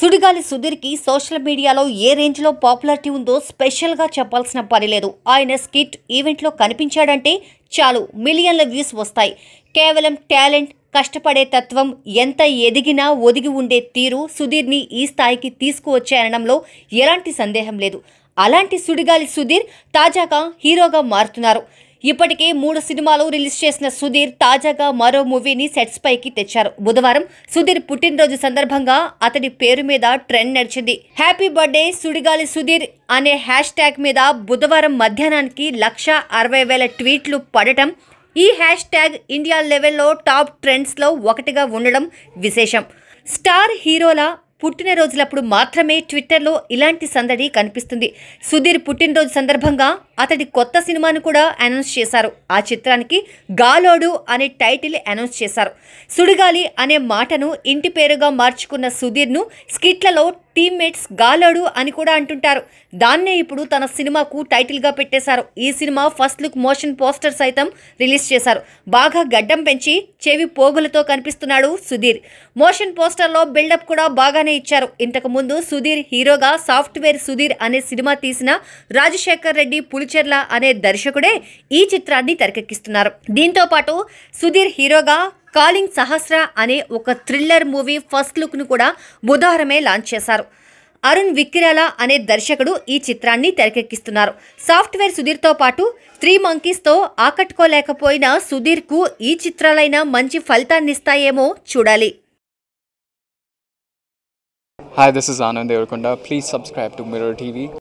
సుడిగాలి సుధీర్కి social మీడియాలో ఏ రేంజ్లో popularity ఉందో స్పెషల్గా చెప్పాల్సిన పని లేదు ఆయన స్కిట్ ఈవెంట్లో కనిపించాడంటే చాలు మిలియన్ల వ్యూస్ వస్తాయి కేవలం టాలెంట్ కష్టపడే తత్వం ఎంత ఎదిగినా ఒదిగి ఉండే తీరు సుధీర్ని ఈ స్థాయికి తీసుకువచ్చాయనడంలో ఎలాంటి సందేహం లేదు అలాంటి సుడిగాలి సుధీర్ తాజాగా హీరోగా మారుతున్నారు ఇప్పటికే మూడు సినిమాలు రిలీజ్ చేసిన సుధీర్ తాజాగా మరో మూవీని సెట్స్ పైకి తెచ్చారు బుధవారం సుధీర్ పుట్టినరోజు సందర్భంగా అతడి పేరు మీద ట్రెండ్ నడిచింది హ్యాపీ బర్త్డే సుడిగాలి సుధీర్ అనే హ్యాష్ ట్యాగ్ మీద బుధవారం మధ్యాహ్నానికి లక్ష అరవై వేల ట్వీట్లు పడటం ఈ హ్యాష్ ట్యాగ్ ఇండియా లెవెల్లో టాప్ ట్రెండ్స్లో ఒకటిగా ఉండడం విశేషం స్టార్ హీరోల పుట్టినరోజులప్పుడు మాత్రమే ట్విట్టర్లో ఇలాంటి సందడి కనిపిస్తుంది సుధీర్ పుట్టినరోజు సందర్భంగా అతడి కొత్త సినిమాను కూడా అనౌన్స్ చేశారు ఆ చిత్రానికి గాలోడు అనే టైటిల్ అనౌన్స్ చేశారు సుడిగాలి అనే మాటను ఇంటి పేరుగా మార్చుకున్న సుధీర్ను స్కిట్లలో టీమ్మేట్స్ గాలోడు అని కూడా అంటుంటారు దాన్నే ఇప్పుడు తన సినిమాకు టైటిల్గా పెట్టేశారు ఈ cinema first look motion poster సైతం రిలీజ్ చేశారు బాగా గడ్డం పెంచి చెవి పోగులతో కనిపిస్తున్నాడు సుధీర్ మోషన్ పోస్టర్లో బిల్డప్ కూడా బాగానే ఇచ్చారు ఇంతకుముందు సుధీర్ హీరోగా సాఫ్ట్వేర్ సుధీర్ అనే సినిమా తీసిన రాజశేఖర్ రెడ్డి పులి కుచర్ల అనే దర్శకుడే ఈ చిత్రాన్ని తెరకెక్కిస్తున్నారు దీంతో పాటు సుధీర్ హీరోగా కాలింగ్ సహస్ర అనే ఒక థ్రిల్లర్ మూవీ ఫస్ట్ ను కూడా బుధవారమే లాంచ్ చేశారు అరుణ్ విక్రాల అనే దర్శకుడు ఈ చిత్రాన్ని తెరకెక్కిస్తున్నారు సాఫ్ట్వేర్ సుధీర్తో పాటు త్రీ మంకీస్తో ఆకట్టుకోలేకపోయిన సుధీర్కు ఈ చిత్రాలైనా మంచి ఫలితాన్ని ఇస్తాయేమో చూడాలి hi this is Anand Devarakonda please subscribe to TV